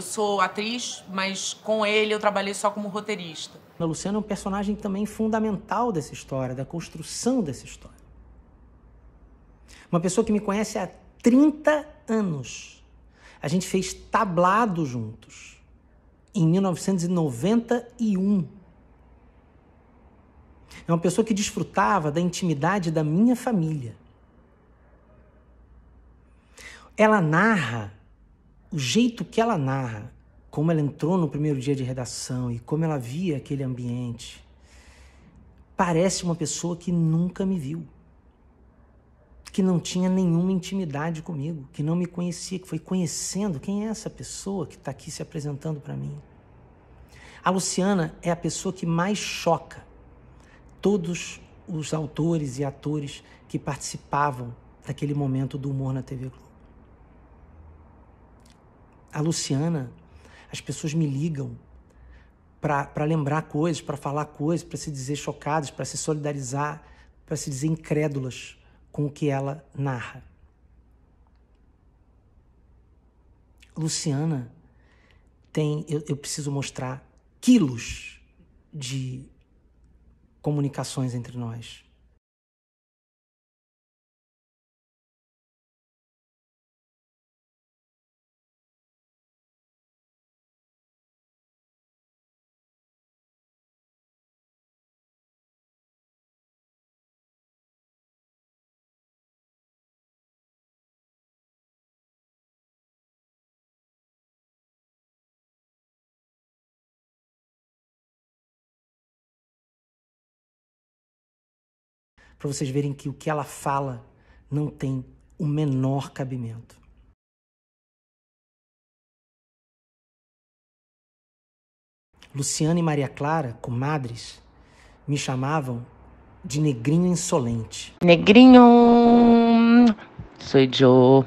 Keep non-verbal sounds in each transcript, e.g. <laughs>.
Eu sou atriz, mas com ele eu trabalhei só como roteirista. A Luciana é um personagem também fundamental dessa história, da construção dessa história. Uma pessoa que me conhece há 30 anos. A gente fez tablado juntos em 1991. É uma pessoa que desfrutava da intimidade da minha família. Ela narra o jeito que ela narra, como ela entrou no primeiro dia de redação e como ela via aquele ambiente, parece uma pessoa que nunca me viu, que não tinha nenhuma intimidade comigo, que não me conhecia, que foi conhecendo quem é essa pessoa que está aqui se apresentando para mim. A Luciana é a pessoa que mais choca todos os autores e atores que participavam daquele momento do humor na TV Globo a Luciana, as pessoas me ligam para lembrar coisas, para falar coisas, para se dizer chocadas, para se solidarizar, para se dizer incrédulas com o que ela narra. Luciana tem, eu, eu preciso mostrar quilos de comunicações entre nós. para vocês verem que o que ela fala não tem o menor cabimento. Luciana e Maria Clara, comadres, me chamavam de negrinho insolente. Negrinho! Sou Joe.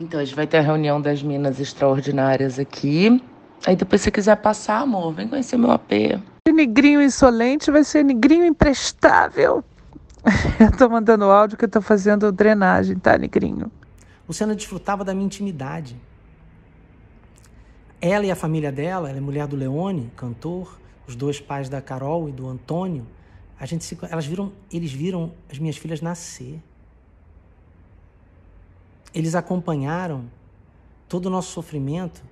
Então, a gente vai ter a reunião das Minas Extraordinárias aqui. Aí depois, se quiser passar, amor, vem conhecer meu AP. Negrinho insolente vai ser negrinho imprestável. <laughs> eu tô mandando áudio que eu tô fazendo drenagem, tá, negrinho? Luciana desfrutava da minha intimidade. Ela e a família dela, ela é mulher do Leone, cantor, os dois pais da Carol e do Antônio, a gente se, elas viram, eles viram as minhas filhas nascer. Eles acompanharam todo o nosso sofrimento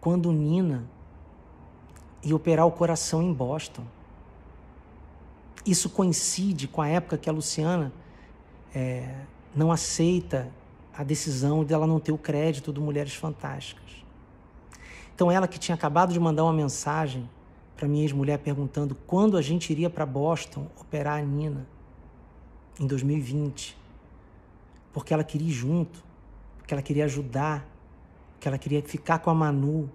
quando Nina ia operar o coração em Boston. Isso coincide com a época que a Luciana é, não aceita a decisão dela não ter o crédito do Mulheres Fantásticas. Então, ela que tinha acabado de mandar uma mensagem para minha ex-mulher perguntando quando a gente iria para Boston operar a Nina, em 2020, porque ela queria ir junto, porque ela queria ajudar, que ela queria ficar com a Manu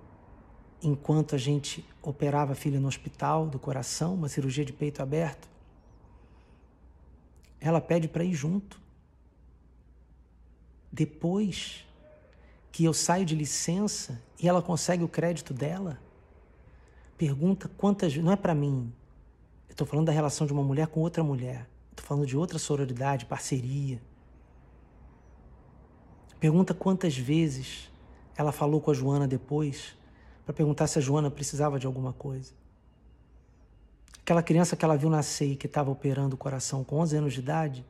enquanto a gente operava a filha no hospital do coração, uma cirurgia de peito aberto ela pede para ir junto. Depois que eu saio de licença e ela consegue o crédito dela, pergunta quantas. Não é para mim. Eu estou falando da relação de uma mulher com outra mulher. Estou falando de outra sororidade, parceria. Pergunta quantas vezes ela falou com a Joana depois para perguntar se a Joana precisava de alguma coisa. Aquela criança que ela viu nascer e que estava operando o coração com 11 anos de idade,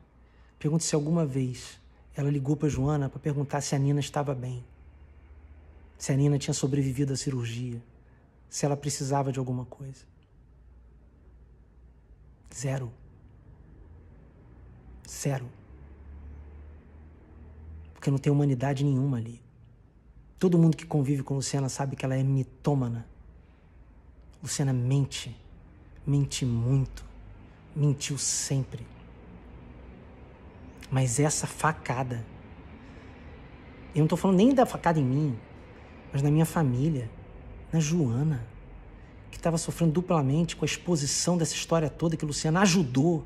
pergunte se alguma vez ela ligou para Joana para perguntar se a Nina estava bem, se a Nina tinha sobrevivido à cirurgia, se ela precisava de alguma coisa. Zero. Zero. Porque não tem humanidade nenhuma ali. Todo mundo que convive com Luciana sabe que ela é mitômana. Luciana mente Menti muito, mentiu sempre. Mas essa facada, eu não estou falando nem da facada em mim, mas na minha família, na Joana, que estava sofrendo duplamente com a exposição dessa história toda que Luciana ajudou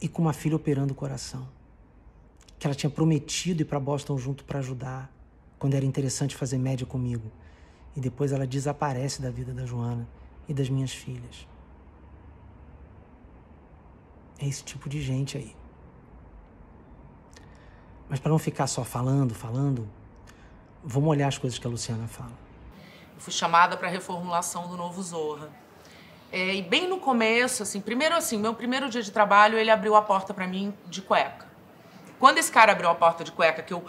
e com uma filha operando o coração. Que ela tinha prometido ir para Boston junto para ajudar, quando era interessante fazer média comigo. E depois ela desaparece da vida da Joana e das minhas filhas. É esse tipo de gente aí. Mas para não ficar só falando, falando, vamos olhar as coisas que a Luciana fala. Eu fui chamada para a reformulação do novo Zorra. É, e bem no começo, assim, primeiro assim, meu primeiro dia de trabalho, ele abriu a porta para mim de cueca. Quando esse cara abriu a porta de cueca, que eu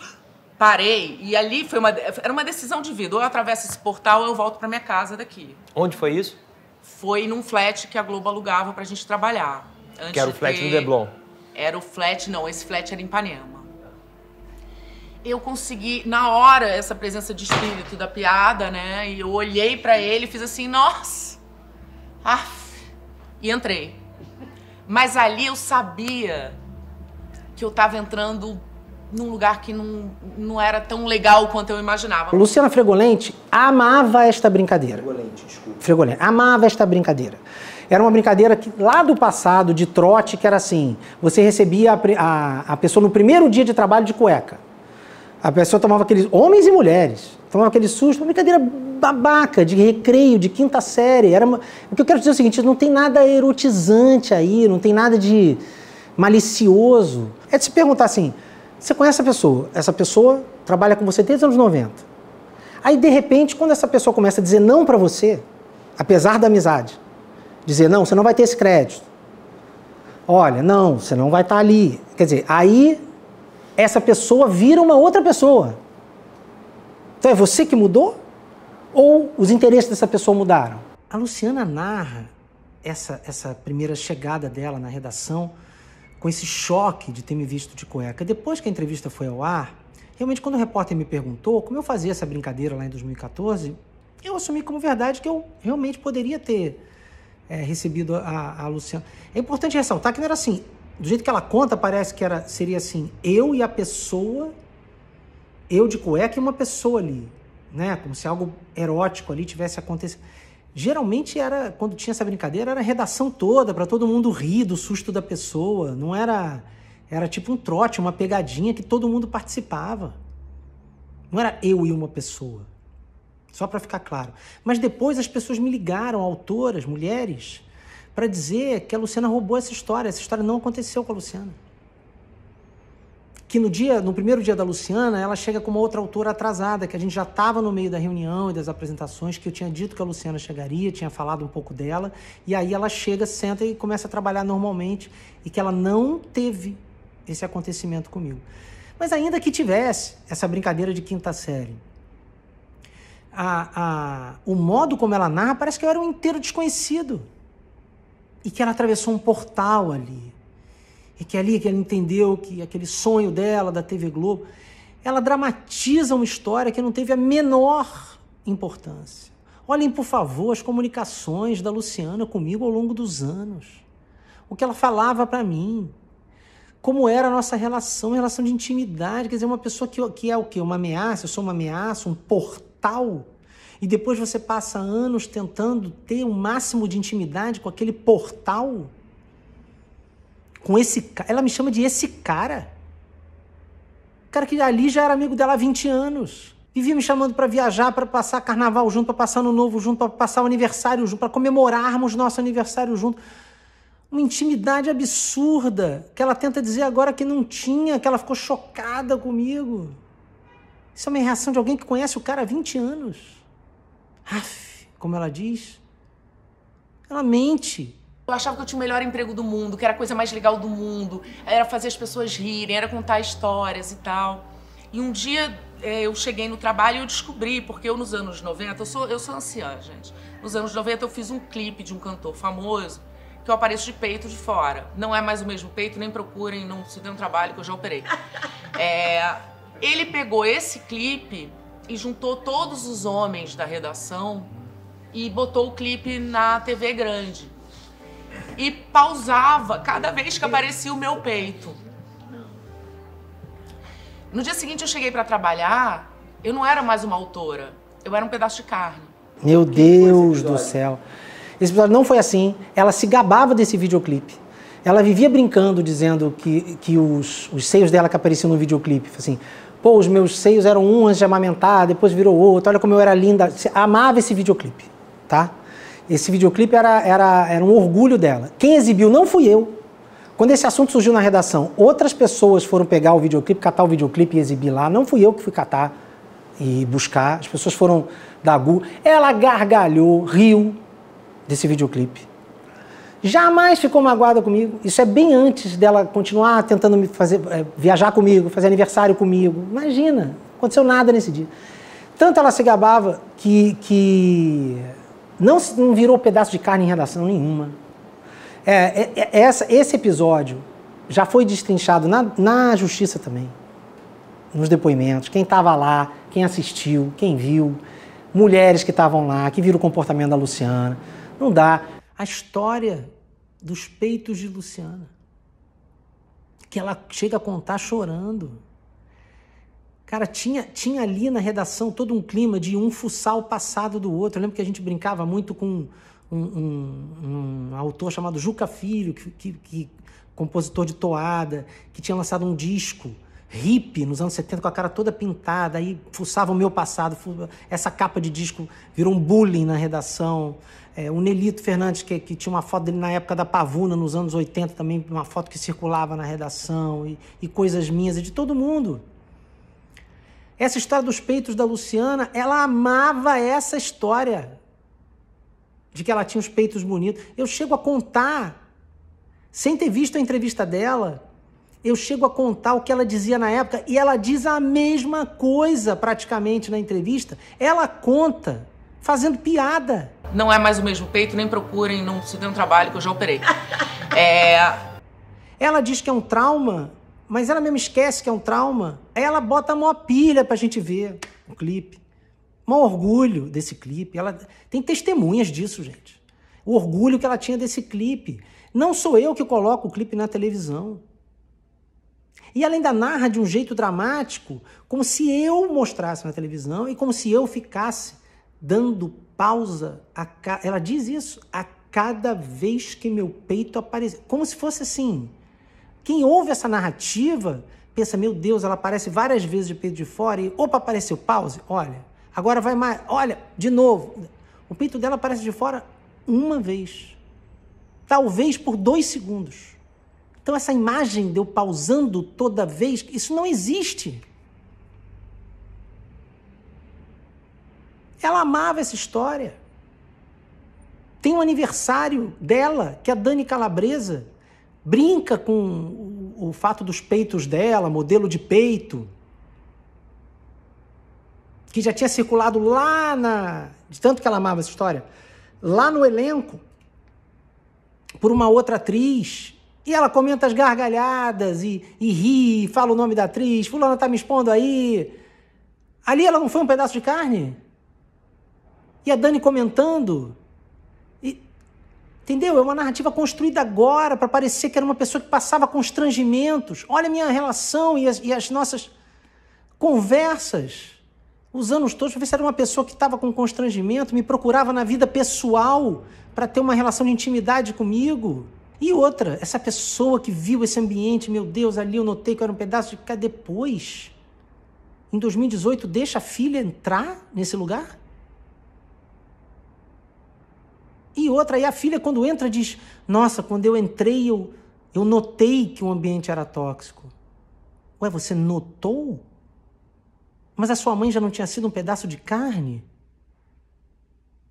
parei e ali foi uma era uma decisão de vida. Ou eu atravesso esse portal ou eu volto para minha casa daqui. Onde foi isso? Foi num flat que a Globo alugava pra gente trabalhar. Antes que era o flat no Deblon. Era o flat, não, esse flat era em Ipanema. Eu consegui, na hora, essa presença de espírito da piada, né? E eu olhei para ele e fiz assim, nossa! Aff! E entrei. Mas ali eu sabia que eu tava entrando num lugar que não, não era tão legal quanto eu imaginava. Luciana Fregolente amava esta brincadeira. Fregolente, desculpa. Fregolente, amava esta brincadeira. Era uma brincadeira que, lá do passado, de trote, que era assim: você recebia a, a, a pessoa no primeiro dia de trabalho de cueca. A pessoa tomava aqueles. Homens e mulheres. Tomava aquele susto, uma brincadeira babaca, de recreio, de quinta série. Era uma... O que eu quero dizer é o seguinte: não tem nada erotizante aí, não tem nada de malicioso. É de se perguntar assim: você conhece a pessoa, essa pessoa trabalha com você desde os anos 90. Aí, de repente, quando essa pessoa começa a dizer não para você, apesar da amizade, dizer, não, você não vai ter esse crédito. Olha, não, você não vai estar tá ali. Quer dizer, aí essa pessoa vira uma outra pessoa. Então é você que mudou ou os interesses dessa pessoa mudaram? A Luciana narra essa, essa primeira chegada dela na redação com esse choque de ter me visto de cueca. Depois que a entrevista foi ao ar, realmente quando o repórter me perguntou como eu fazia essa brincadeira lá em 2014, eu assumi como verdade que eu realmente poderia ter é, recebido a, a Luciana. É importante ressaltar que não era assim. Do jeito que ela conta, parece que era, seria assim: eu e a pessoa, eu de cueca e uma pessoa ali. Né? Como se algo erótico ali tivesse acontecido. Geralmente era, quando tinha essa brincadeira, era a redação toda, para todo mundo rir do susto da pessoa. Não era. Era tipo um trote, uma pegadinha que todo mundo participava. Não era eu e uma pessoa só para ficar claro. Mas depois as pessoas me ligaram, autoras, mulheres, para dizer que a Luciana roubou essa história. Essa história não aconteceu com a Luciana. Que no dia, no primeiro dia da Luciana, ela chega com uma outra autora atrasada, que a gente já estava no meio da reunião e das apresentações, que eu tinha dito que a Luciana chegaria, tinha falado um pouco dela, e aí ela chega, senta e começa a trabalhar normalmente, e que ela não teve esse acontecimento comigo. Mas ainda que tivesse essa brincadeira de quinta série, a, a, o modo como ela narra parece que eu era um inteiro desconhecido. E que ela atravessou um portal ali. E que ali que ela entendeu que aquele sonho dela, da TV Globo, ela dramatiza uma história que não teve a menor importância. Olhem, por favor, as comunicações da Luciana comigo ao longo dos anos. O que ela falava para mim. Como era a nossa relação, relação de intimidade. Quer dizer, uma pessoa que, que é o quê? Uma ameaça, eu sou uma ameaça, um portal? tal. E depois você passa anos tentando ter o um máximo de intimidade com aquele portal. Com esse Ela me chama de esse cara. O cara que ali já era amigo dela há 20 anos. Vivia me chamando para viajar, para passar carnaval junto, para passar ano novo junto, para passar o aniversário junto, para comemorarmos nosso aniversário junto uma intimidade absurda que ela tenta dizer agora que não tinha, que ela ficou chocada comigo. Isso é uma reação de alguém que conhece o cara há 20 anos. Aff, como ela diz. Ela mente. Eu achava que eu tinha o melhor emprego do mundo, que era a coisa mais legal do mundo, era fazer as pessoas rirem, era contar histórias e tal. E um dia é, eu cheguei no trabalho e eu descobri, porque eu nos anos 90, eu sou, eu sou anciã, gente. Nos anos 90 eu fiz um clipe de um cantor famoso que eu apareço de peito de fora. Não é mais o mesmo peito, nem procurem, não se dê um trabalho que eu já operei. É, ele pegou esse clipe e juntou todos os homens da redação e botou o clipe na TV grande. E pausava cada vez que aparecia o meu peito. No dia seguinte eu cheguei para trabalhar, eu não era mais uma autora, eu era um pedaço de carne. Meu Deus do céu. Esse episódio não foi assim. Ela se gabava desse videoclipe ela vivia brincando, dizendo que, que os, os seios dela que apareciam no videoclipe, assim, Pô, os meus seios eram um antes de amamentar, depois virou outro, olha como eu era linda. Amava esse videoclipe, tá? Esse videoclipe era, era, era um orgulho dela. Quem exibiu não fui eu. Quando esse assunto surgiu na redação, outras pessoas foram pegar o videoclipe, catar o videoclipe e exibir lá. Não fui eu que fui catar e buscar. As pessoas foram da Gu. Ela gargalhou, riu desse videoclipe jamais ficou magoada comigo. Isso é bem antes dela continuar tentando me fazer é, viajar comigo, fazer aniversário comigo. Imagina, aconteceu nada nesse dia. Tanto ela se gabava que, que não, não virou pedaço de carne em redação nenhuma. É, é, é, essa, esse episódio já foi destrinchado na, na justiça também, nos depoimentos, quem estava lá, quem assistiu, quem viu, mulheres que estavam lá, que viram o comportamento da Luciana. Não dá. A história dos peitos de Luciana. Que ela chega a contar chorando. Cara, tinha, tinha ali na redação todo um clima de um fuçar o passado do outro. Eu lembro que a gente brincava muito com um, um, um autor chamado Juca Filho, que, que, que compositor de toada, que tinha lançado um disco hippie nos anos 70 com a cara toda pintada, aí fuçava o meu passado. Essa capa de disco virou um bullying na redação. É, o Nelito Fernandes, que, que, tinha uma foto dele na época da Pavuna, nos anos 80 também, uma foto que circulava na redação, e, e coisas minhas, e de todo mundo. Essa história dos peitos da Luciana, ela amava essa história de que ela tinha os peitos bonitos. Eu chego a contar, sem ter visto a entrevista dela, eu chego a contar o que ela dizia na época e ela diz a mesma coisa praticamente na entrevista. Ela conta fazendo piada. Não é mais o mesmo peito, nem procurem, não se dê um trabalho que eu já operei. <laughs> É... Ela diz que é um trauma, mas ela mesmo esquece que é um trauma. Aí ela bota a maior pilha pra gente ver o clipe. Mó orgulho desse clipe. Ela tem testemunhas disso, gente. O orgulho que ela tinha desse clipe. Não sou eu que coloco o clipe na televisão. E ela ainda narra de um jeito dramático, como se eu mostrasse na televisão e como se eu ficasse dando pausa. A ca... Ela diz isso a cada vez que meu peito aparece, Como se fosse assim. Quem ouve essa narrativa pensa, meu Deus, ela aparece várias vezes de peito de fora e opa, apareceu, pause, olha. Agora vai mais, olha, de novo. O peito dela aparece de fora uma vez. Talvez por dois segundos. Então, essa imagem de eu pausando toda vez, isso não existe. Ela amava essa história. Tem um aniversário dela, que é a Dani Calabresa brinca com o fato dos peitos dela, modelo de peito, que já tinha circulado lá na. De tanto que ela amava essa história, lá no elenco, por uma outra atriz. E ela comenta as gargalhadas e, e ri, fala o nome da atriz, fulana tá me expondo aí. Ali ela não foi um pedaço de carne? E a Dani comentando. E, entendeu? É uma narrativa construída agora para parecer que era uma pessoa que passava constrangimentos. Olha a minha relação e as, e as nossas conversas. Os anos todos, para ver se era uma pessoa que estava com constrangimento, me procurava na vida pessoal para ter uma relação de intimidade comigo. E outra, essa pessoa que viu esse ambiente, meu Deus, ali eu notei que era um pedaço de cá depois, em 2018, deixa a filha entrar nesse lugar? E outra, aí a filha quando entra diz: Nossa, quando eu entrei, eu, eu notei que o ambiente era tóxico. Ué, você notou? Mas a sua mãe já não tinha sido um pedaço de carne?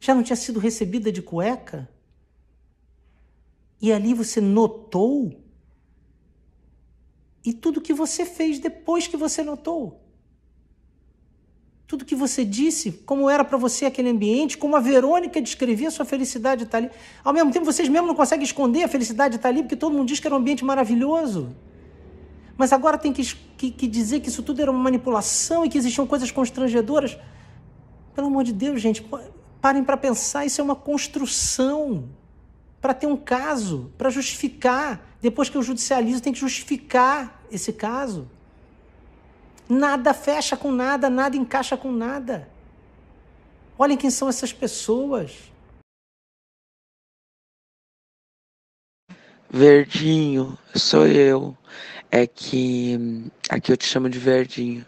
Já não tinha sido recebida de cueca? e ali você notou e tudo que você fez depois que você notou. Tudo que você disse, como era para você aquele ambiente, como a Verônica descrevia a sua felicidade está ali. Ao mesmo tempo, vocês mesmo não conseguem esconder a felicidade está ali, porque todo mundo diz que era um ambiente maravilhoso. Mas agora tem que, que, que dizer que isso tudo era uma manipulação e que existiam coisas constrangedoras. Pelo amor de Deus, gente, parem para pensar, isso é uma construção para ter um caso, para justificar. Depois que eu judicializo, tem que justificar esse caso. Nada fecha com nada, nada encaixa com nada. Olhem quem são essas pessoas. Verdinho, sou eu. É que aqui eu te chamo de Verdinho.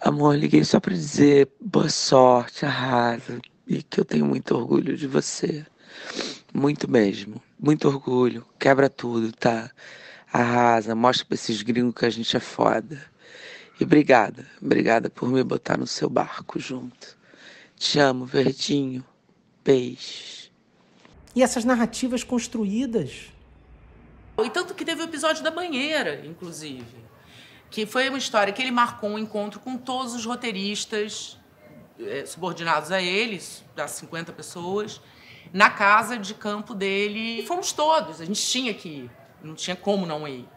Amor, liguei só para dizer boa sorte, arrasa e que eu tenho muito orgulho de você. Muito mesmo. Muito orgulho. Quebra tudo, tá? Arrasa, mostra pra esses gringos que a gente é foda. E obrigada, obrigada por me botar no seu barco junto. Te amo, verdinho. Beijo. E essas narrativas construídas? E tanto que teve o episódio da banheira, inclusive. Que foi uma história que ele marcou um encontro com todos os roteiristas eh, subordinados a eles, das 50 pessoas na casa de campo dele. E fomos todos, a gente tinha que ir, não tinha como não ir.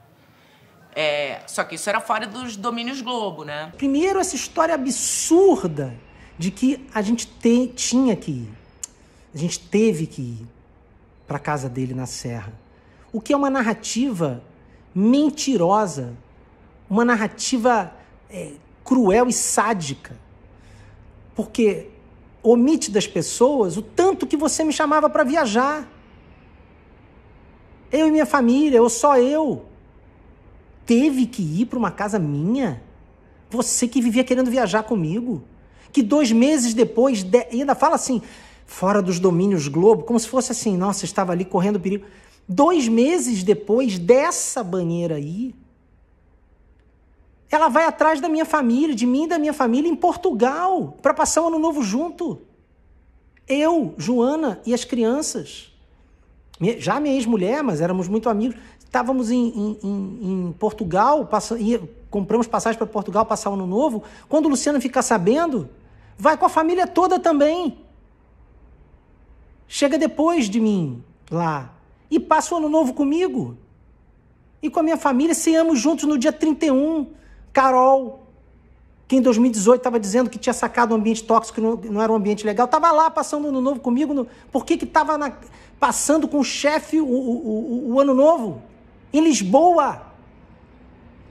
É, só que isso era fora dos domínios Globo, né? Primeiro, essa história absurda de que a gente te, tinha que ir, a gente teve que ir para casa dele na Serra. O que é uma narrativa mentirosa, uma narrativa é, cruel e sádica. Porque omite das pessoas o tanto que você me chamava para viajar. Eu e minha família, ou só eu. Teve que ir para uma casa minha? Você que vivia querendo viajar comigo? Que dois meses depois, de... ainda fala assim, fora dos domínios Globo, como se fosse assim, nossa, estava ali correndo perigo. Dois meses depois dessa banheira aí, ela vai atrás da minha família, de mim e da minha família em Portugal, para passar o ano novo junto. Eu, Joana e as crianças. Já minha ex-mulher, mas éramos muito amigos. Estávamos em, em, em, Portugal, ia, compramos passagem para Portugal passar o ano novo. Quando o Luciano ficar sabendo, vai com a família toda também. Chega depois de mim lá e passa o ano novo comigo. E com a minha família, ceamos juntos no dia 31. Carol, que em 2018 estava dizendo que tinha sacado um ambiente tóxico, que não, era um ambiente legal, estava lá passando o ano novo comigo. No... Por que estava passando com o chefe o, o, o, o ano novo? Em Lisboa.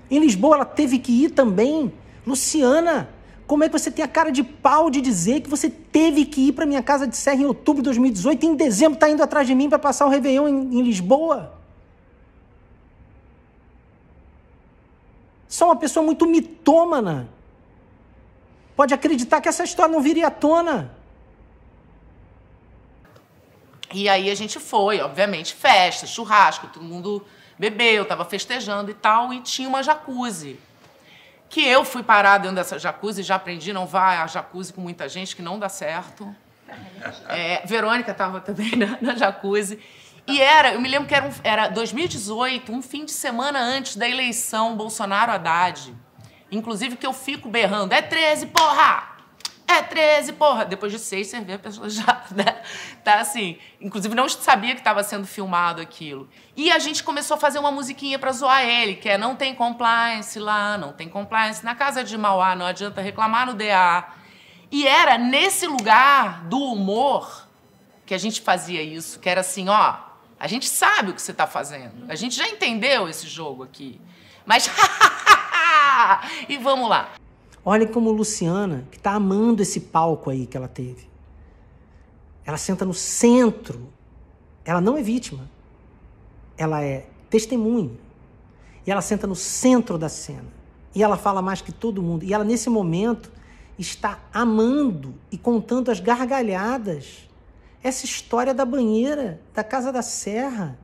Em Lisboa ela teve que ir também. Luciana, como é que você tem a cara de pau de dizer que você teve que ir para minha casa de serra em outubro de 2018 e em dezembro está indo atrás de mim para passar o Réveillon em, em Lisboa? Você é uma pessoa muito mitômana. Pode acreditar que essa história não viria à tona. E aí a gente foi, obviamente, festa, churrasco, todo mundo bebeu, tava festejando e tal, e tinha uma jacuzzi. Que eu fui parar dentro dessa jacuzzi, já aprendi, não vá a jacuzzi com muita gente, que não dá certo. Tá, é, Verônica tava também <laughs> na, na jacuzzi. E era, eu me lembro que era, um, era 2018, um fim de semana antes da eleição Bolsonaro-Haddad. Inclusive que eu fico berrando, é 13, porra! É 13, porra! Depois de seis vê a pessoa já, <laughs> né? Tá assim. Inclusive, não sabia que estava sendo filmado aquilo. E a gente começou a fazer uma musiquinha para zoar ele, que é não tem compliance lá, não tem compliance na casa de Mauá, não adianta reclamar no DA. E era nesse lugar do humor que a gente fazia isso, que era assim, ó, a gente sabe o que você está fazendo. A gente já entendeu esse jogo aqui. Mas. <laughs> e vamos lá. Olha como Luciana, que está amando esse palco aí que ela teve. Ela senta no centro. Ela não é vítima. Ela é testemunha. E ela senta no centro da cena. E ela fala mais que todo mundo. E ela, nesse momento, está amando e contando as gargalhadas essa história da banheira, da Casa da Serra,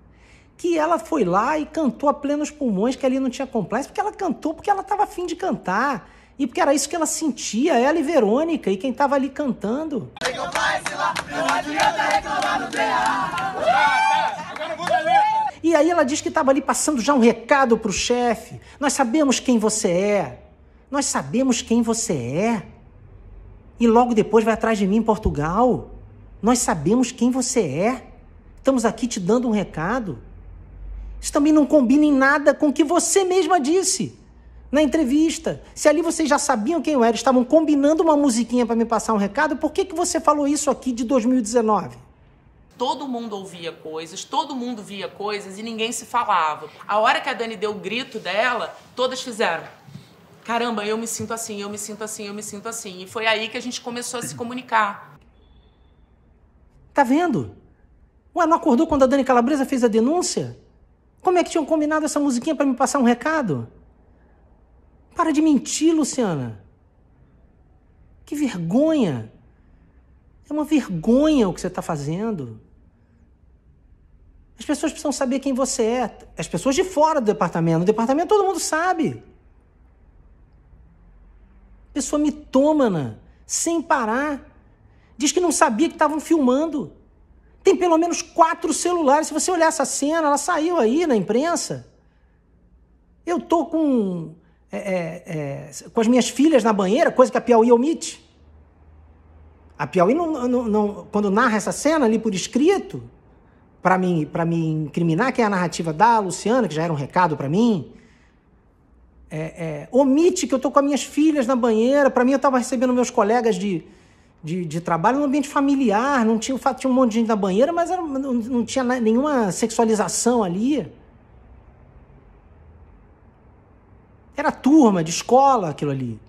que ela foi lá e cantou a plenos pulmões, que ali não tinha compliance, porque ela cantou porque ela estava afim de cantar. E porque era isso que ela sentia, ela e Verônica, e quem estava ali cantando. E aí ela diz que estava ali passando já um recado para o chefe. Nós sabemos quem você é. Nós sabemos quem você é. E logo depois vai atrás de mim em Portugal. Nós sabemos quem você é. Estamos aqui te dando um recado. Isso também não combina em nada com o que você mesma disse na entrevista. Se ali vocês já sabiam quem eu era, estavam combinando uma musiquinha para me passar um recado, por que, que você falou isso aqui de 2019? Todo mundo ouvia coisas, todo mundo via coisas e ninguém se falava. A hora que a Dani deu o grito dela, todas fizeram. Caramba, eu me sinto assim, eu me sinto assim, eu me sinto assim. E foi aí que a gente começou a se comunicar. Tá vendo? Ué, não acordou quando a Dani Calabresa fez a denúncia? Como é que tinham combinado essa musiquinha para me passar um recado? Para de mentir, Luciana. Que vergonha. É uma vergonha o que você está fazendo. As pessoas precisam saber quem você é. As pessoas de fora do departamento. No departamento todo mundo sabe. Pessoa mitômana, sem parar. Diz que não sabia que estavam filmando. Tem pelo menos quatro celulares. Se você olhar essa cena, ela saiu aí na imprensa. Eu tô com, é, é, é com as minhas filhas na banheira, coisa que a Piauí omite. A Piauí, não, não, não, quando narra essa cena ali por escrito, para mim, para me incriminar, que é a narrativa da Luciana, que já era um recado para mim, é, é, omite que eu tô com as minhas filhas na banheira. Para mim, eu estava recebendo meus colegas de, de, de trabalho, no ambiente familiar, não tinha, tinha um monte de gente na banheira, mas era, não, não tinha nenhuma sexualização ali. Era turma de escola aquilo ali.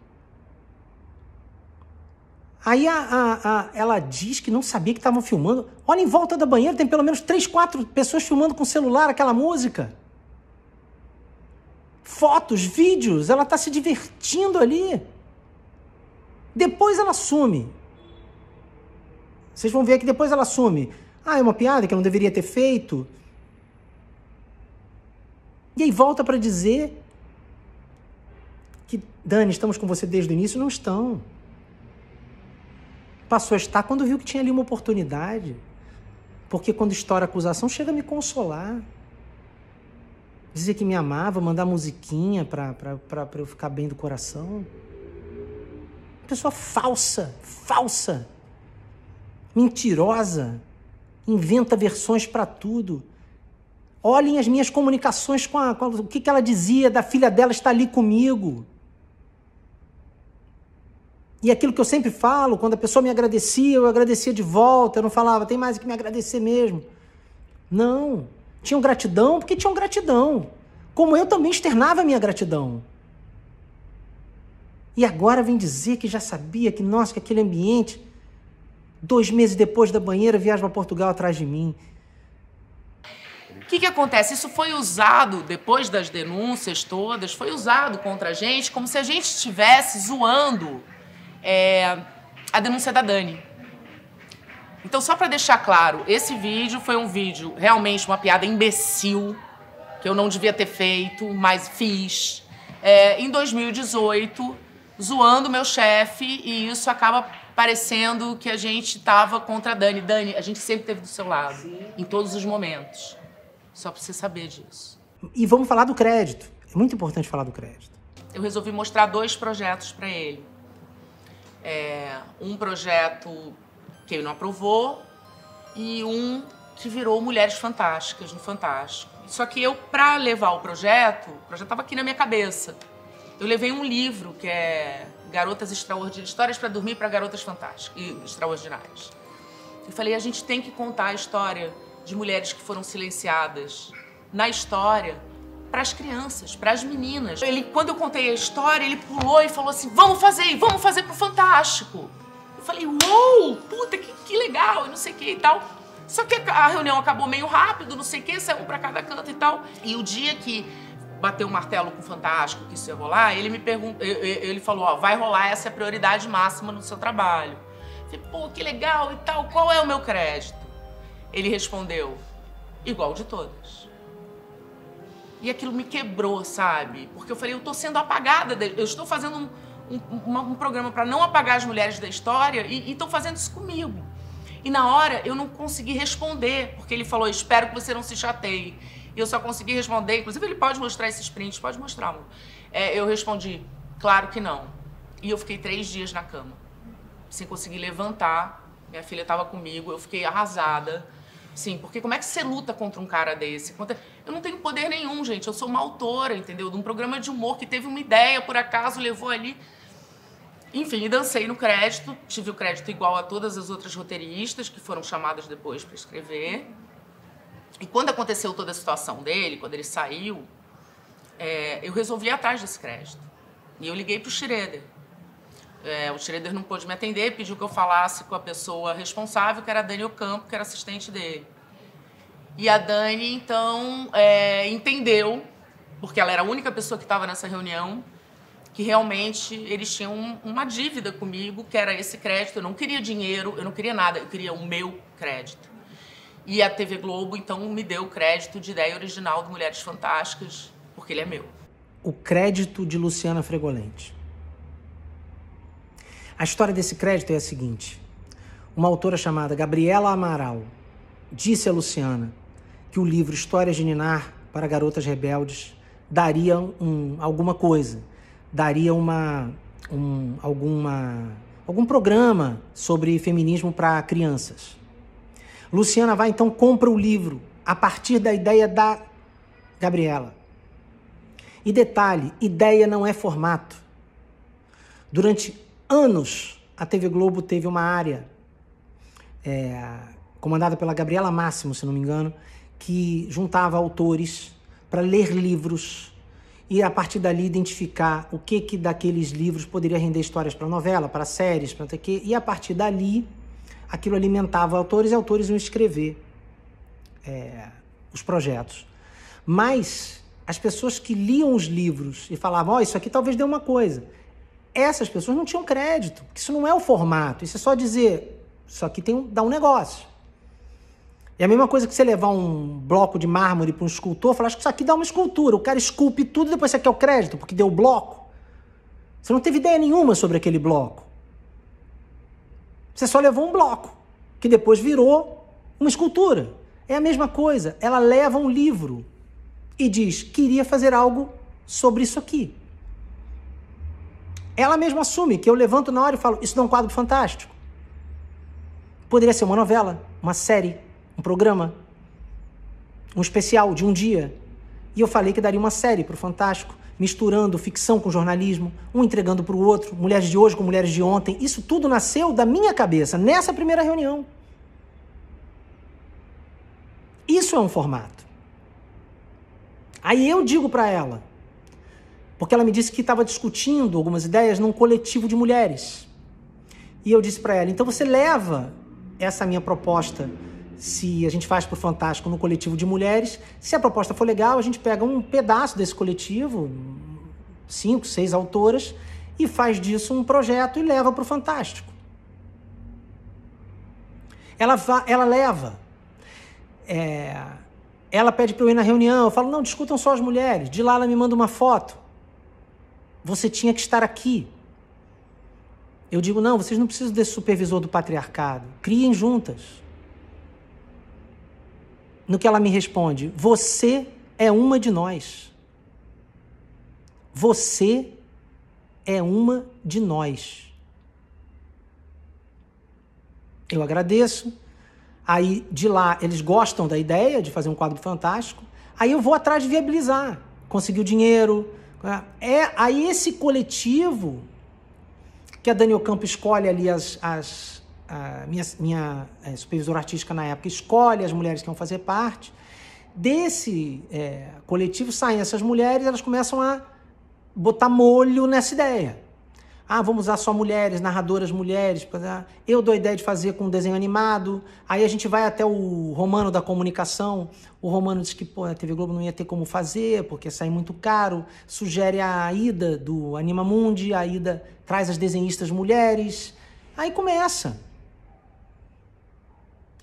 Aí a, a, a, ela diz que não sabia que estavam filmando. Olha em volta da banheira, tem pelo menos três, quatro pessoas filmando com celular aquela música. Fotos, vídeos, ela está se divertindo ali. Depois ela some. Vocês vão ver que depois ela assume. Ah, é uma piada que eu não deveria ter feito. E aí volta para dizer que, Dani, estamos com você desde o início. Não estão. Passou a estar quando viu que tinha ali uma oportunidade. Porque quando estoura a acusação, chega a me consolar. Dizer que me amava, mandar musiquinha para eu ficar bem do coração. Pessoa falsa, falsa mentirosa, inventa versões para tudo. Olhem as minhas comunicações com, a, com a, o que, que ela dizia da filha dela está ali comigo. E aquilo que eu sempre falo, quando a pessoa me agradecia, eu agradecia de volta, eu não falava, tem mais que me agradecer mesmo. Não. Tinham gratidão porque tinham gratidão. Como eu também externava a minha gratidão. E agora vem dizer que já sabia que, nossa, que aquele ambiente. Dois meses depois da banheira, viaja para Portugal atrás de mim. O que, que acontece? Isso foi usado, depois das denúncias todas, foi usado contra a gente como se a gente estivesse zoando é, a denúncia da Dani. Então, só para deixar claro, esse vídeo foi um vídeo realmente uma piada imbecil, que eu não devia ter feito, mas fiz. É, em 2018, zoando meu chefe, e isso acaba parecendo que a gente estava contra a Dani. Dani, a gente sempre esteve do seu lado, Sim. em todos os momentos. Só para você saber disso. E vamos falar do crédito. É muito importante falar do crédito. Eu resolvi mostrar dois projetos para ele. É, um projeto que ele não aprovou e um que virou Mulheres Fantásticas no Fantástico. Só que eu, para levar o projeto, o projeto estava aqui na minha cabeça. Eu levei um livro que é garotas extraordinárias, histórias para dormir para garotas fantásticas e extraordinárias. Eu falei, a gente tem que contar a história de mulheres que foram silenciadas na história para as crianças, para as meninas. Ele, quando eu contei a história, ele pulou e falou assim: "Vamos fazer, vamos fazer pro Fantástico". Eu falei: "Uou, puta, que, que legal", e não sei o que e tal. Só que a reunião acabou meio rápido, não sei o que, saiu um para cada canto e tal. E o dia que bater o um martelo com o Fantástico, que isso ia rolar, ele me perguntou, ele falou, ó, vai rolar essa é a prioridade máxima no seu trabalho. Eu falei, pô, que legal e tal, qual é o meu crédito? Ele respondeu, igual de todas. E aquilo me quebrou, sabe? Porque eu falei, eu tô sendo apagada, eu estou fazendo um, um, um programa para não apagar as mulheres da história e estão fazendo isso comigo. E na hora eu não consegui responder, porque ele falou: Espero que você não se chateie. E eu só consegui responder, inclusive ele pode mostrar esses prints, pode mostrar, amor. É, eu respondi, claro que não. E eu fiquei três dias na cama, sem conseguir levantar. Minha filha estava comigo, eu fiquei arrasada. Sim, porque como é que você luta contra um cara desse? Eu não tenho poder nenhum, gente. Eu sou uma autora, entendeu? De um programa de humor que teve uma ideia, por acaso, levou ali. Enfim, dancei no crédito, tive o crédito igual a todas as outras roteiristas que foram chamadas depois para escrever. E quando aconteceu toda a situação dele, quando ele saiu, é, eu resolvi ir atrás desse crédito. E eu liguei para o Schroeder. É, o Schroeder não pôde me atender, pediu que eu falasse com a pessoa responsável, que era a Dani Ocampo, que era assistente dele. E a Dani, então, é, entendeu, porque ela era a única pessoa que estava nessa reunião, que realmente eles tinham uma dívida comigo, que era esse crédito. Eu não queria dinheiro, eu não queria nada, eu queria o meu crédito. E a TV Globo, então, me deu o crédito de ideia original do Mulheres Fantásticas, porque ele é meu. O crédito de Luciana Fregolente. A história desse crédito é a seguinte: uma autora chamada Gabriela Amaral disse a Luciana que o livro Histórias de Ninar para Garotas Rebeldes daria um, alguma coisa, daria uma, um, alguma, algum programa sobre feminismo para crianças. Luciana vai então compra o livro a partir da ideia da Gabriela. E detalhe, ideia não é formato. Durante anos a TV Globo teve uma área é, comandada pela Gabriela Máximo, se não me engano, que juntava autores para ler livros e a partir dali identificar o que que daqueles livros poderia render histórias para novela, para séries, para que e a partir dali aquilo alimentava autores e autores iam escrever é, os projetos. Mas as pessoas que liam os livros e falavam, ó, oh, isso aqui talvez dê uma coisa. Essas pessoas não tinham crédito, porque isso não é o formato, isso é só dizer, isso aqui tem um, dá um negócio. É a mesma coisa que você levar um bloco de mármore para um escultor, e falar, acho que isso aqui dá uma escultura, o cara esculpe tudo e depois você quer é o crédito, porque deu o bloco. Você não teve ideia nenhuma sobre aquele bloco. Você só levou um bloco, que depois virou uma escultura. É a mesma coisa. Ela leva um livro e diz: queria fazer algo sobre isso aqui. Ela mesma assume que eu levanto na hora e falo: isso não é um quadro fantástico. Poderia ser uma novela, uma série, um programa, um especial de um dia. E eu falei que daria uma série para o Fantástico misturando ficção com jornalismo, um entregando para o outro, mulheres de hoje com mulheres de ontem. Isso tudo nasceu da minha cabeça, nessa primeira reunião. Isso é um formato. Aí eu digo para ela, porque ela me disse que estava discutindo algumas ideias num coletivo de mulheres. E eu disse para ela: então você leva essa minha proposta se a gente faz para o Fantástico no coletivo de mulheres. Se a proposta for legal, a gente pega um pedaço desse coletivo, cinco, seis autoras, e faz disso um projeto e leva para o Fantástico. Ela, ela leva. É, ela pede para eu ir na reunião. Eu falo, não, discutam só as mulheres. De lá ela me manda uma foto. Você tinha que estar aqui. Eu digo, não, vocês não precisam desse supervisor do patriarcado. Criem juntas. No que ela me responde: Você é uma de nós. Você é uma de nós. Eu agradeço. Aí de lá eles gostam da ideia de fazer um quadro fantástico. Aí eu vou atrás de viabilizar, conseguir o dinheiro. Né? É aí esse coletivo que a Daniel Campo escolhe ali as, as a minha, minha é, supervisora artística na época escolhe as mulheres que vão fazer parte. Desse é, coletivo saem essas mulheres, elas começam a botar molho nessa ideia. Ah, vamos usar só mulheres, narradoras mulheres. Eu dou a ideia de fazer com desenho animado. Aí a gente vai até o Romano da Comunicação. O Romano diz que pô, a TV Globo não ia ter como fazer, porque ia sair muito caro. Sugere a Ida do Anima Mundi. A Ida traz as desenhistas mulheres. Aí começa.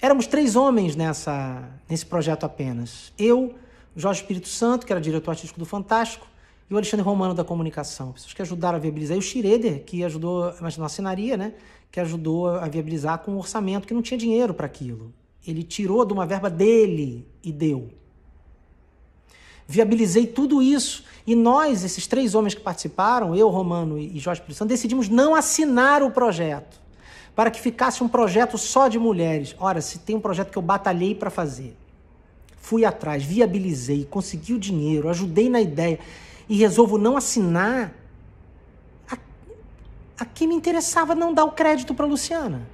Éramos três homens nessa, nesse projeto apenas. Eu, Jorge Espírito Santo, que era diretor artístico do Fantástico, e o Alexandre Romano da Comunicação. Pessoas que ajudaram a viabilizar. E o Schroeder, que ajudou, mas na assinaria, né? Que ajudou a viabilizar com um orçamento que não tinha dinheiro para aquilo. Ele tirou de uma verba dele e deu. Viabilizei tudo isso. E nós, esses três homens que participaram, eu, Romano e Jorge Espírito Santo, decidimos não assinar o projeto para que ficasse um projeto só de mulheres. Ora, se tem um projeto que eu batalhei para fazer, fui atrás, viabilizei, consegui o dinheiro, ajudei na ideia e resolvo não assinar, a, a me interessava não dar o crédito para Luciana.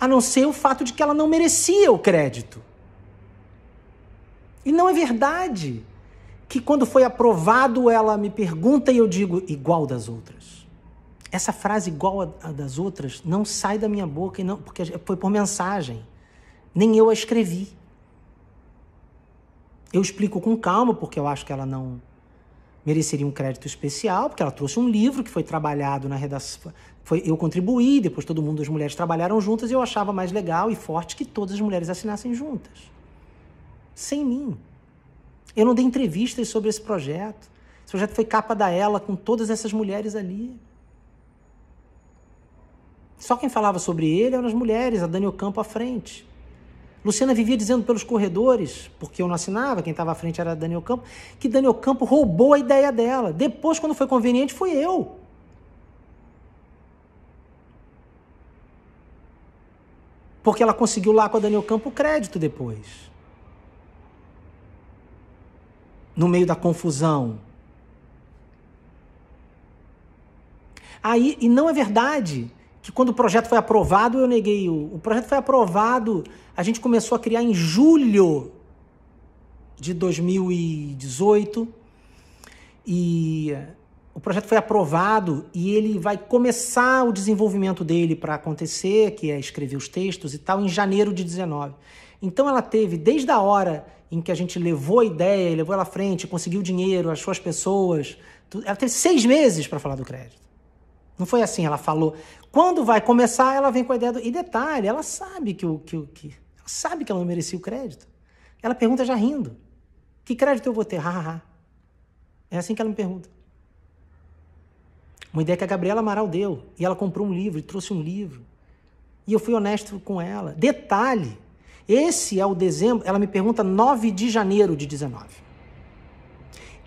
A não ser o fato de que ela não merecia o crédito. E não é verdade que quando foi aprovado ela me pergunta e eu digo igual das outras essa frase igual a, a das outras não sai da minha boca e não porque foi por mensagem. Nem eu a escrevi. Eu explico com calma porque eu acho que ela não mereceria um crédito especial, porque ela trouxe um livro que foi trabalhado na redação. Foi, eu contribuí, depois todo mundo, as mulheres trabalharam juntas, e eu achava mais legal e forte que todas as mulheres assinassem juntas. Sem mim. Eu não dei entrevistas sobre esse projeto. Esse projeto foi capa da Ela, com todas essas mulheres ali. Só quem falava sobre ele eram as mulheres, a Daniel Campo à frente. Luciana vivia dizendo pelos corredores, porque eu não assinava, quem estava à frente era a Daniel Campo, que Daniel Campo roubou a ideia dela. Depois, quando foi conveniente, fui eu. Porque ela conseguiu lá com a Daniel Campo crédito depois. No meio da confusão. Aí, e não é verdade que quando o projeto foi aprovado, eu neguei o. O projeto foi aprovado, a gente começou a criar em julho de 2018 e o projeto foi aprovado e ele vai começar o desenvolvimento dele para acontecer, que é escrever os textos e tal, em janeiro de 19. Então ela teve, desde a hora em que a gente levou a ideia, levou ela à frente, conseguiu dinheiro, achou as pessoas, ela teve seis meses para falar do crédito. Não foi assim, ela falou. Quando vai começar, ela vem com a ideia do. E detalhe, ela sabe que o. Que, que, ela sabe que ela não merecia o crédito. Ela pergunta já rindo: Que crédito eu vou ter? Ha, ha, ha. É assim que ela me pergunta. Uma ideia que a Gabriela Amaral deu. E ela comprou um livro, e trouxe um livro. E eu fui honesto com ela. Detalhe: esse é o dezembro. Ela me pergunta 9 de janeiro de 19.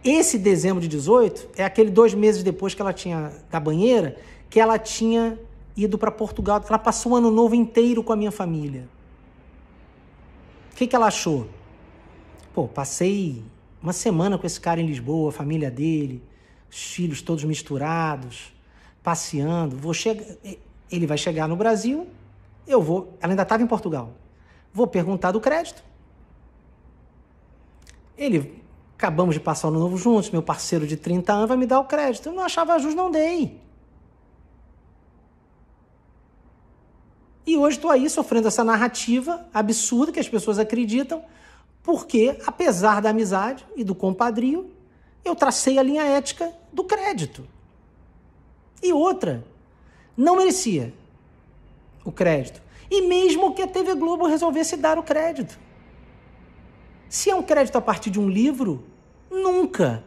Esse dezembro de 18 é aquele dois meses depois que ela tinha da banheira, que ela tinha ido para Portugal. Ela passou o um ano novo inteiro com a minha família. O que, que ela achou? Pô, passei uma semana com esse cara em Lisboa, a família dele, os filhos todos misturados, passeando. Vou chegar, ele vai chegar no Brasil, eu vou. Ela ainda estava em Portugal. Vou perguntar do crédito. Ele acabamos de passar o ano novo juntos, meu parceiro de 30 anos vai me dar o crédito. Eu não achava justo, não dei. E hoje estou aí sofrendo essa narrativa absurda que as pessoas acreditam, porque, apesar da amizade e do compadrio, eu tracei a linha ética do crédito. E outra, não merecia o crédito. E mesmo que a TV Globo resolvesse dar o crédito. Se é um crédito a partir de um livro, nunca.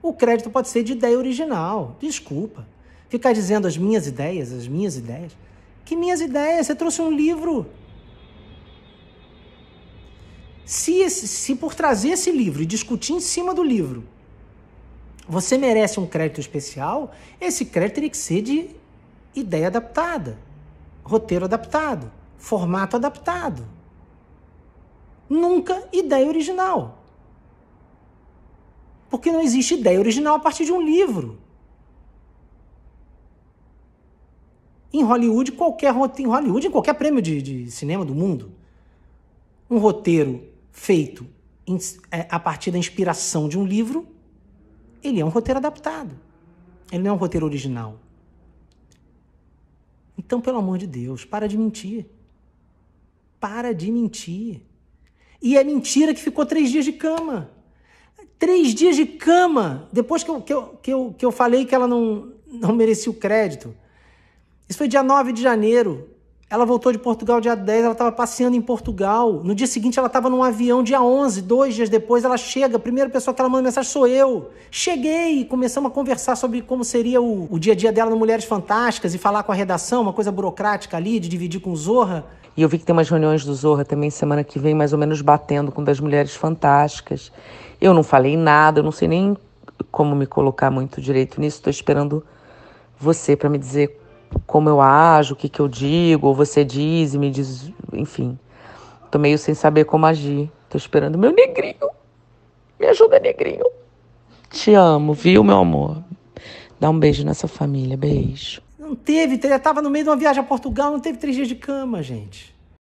O crédito pode ser de ideia original. Desculpa. Ficar dizendo as minhas ideias, as minhas ideias. Que minhas ideias, você trouxe um livro. Se, se por trazer esse livro e discutir em cima do livro, você merece um crédito especial, esse crédito teria que ser de ideia adaptada, roteiro adaptado, formato adaptado. Nunca ideia original. Porque não existe ideia original a partir de um livro. em Hollywood, qualquer roteiro, em Hollywood, em qualquer prêmio de, de cinema do mundo, um roteiro feito é, a partir da inspiração de um livro, ele é um roteiro adaptado. Ele não é um roteiro original. Então, pelo amor de Deus, para de mentir. Para de mentir. E é mentira que ficou três dias de cama. Três dias de cama! Depois que eu, que eu, que eu, que eu falei que ela não, não merecia o crédito. Isso foi dia 9 de janeiro. Ela voltou de Portugal dia 10, ela estava passeando em Portugal. No dia seguinte, ela estava num avião, dia 11. Dois dias depois, ela chega. A primeira pessoa que ela manda mensagem sou eu. Cheguei! Começamos a conversar sobre como seria o, o dia a dia dela no Mulheres Fantásticas e falar com a redação, uma coisa burocrática ali, de dividir com o Zorra. E eu vi que tem umas reuniões do Zorra também semana que vem, mais ou menos batendo com das Mulheres Fantásticas. Eu não falei nada, eu não sei nem como me colocar muito direito nisso. Estou esperando você para me dizer como eu ajo, o que, que eu digo, ou você diz e me diz, enfim. Tô meio sem saber como agir. Tô esperando meu negrinho. Me ajuda, negrinho. Te amo, viu, meu amor? Dá um beijo nessa família, beijo. Não teve, já tava no meio de uma viagem a Portugal, não teve três dias de cama, gente.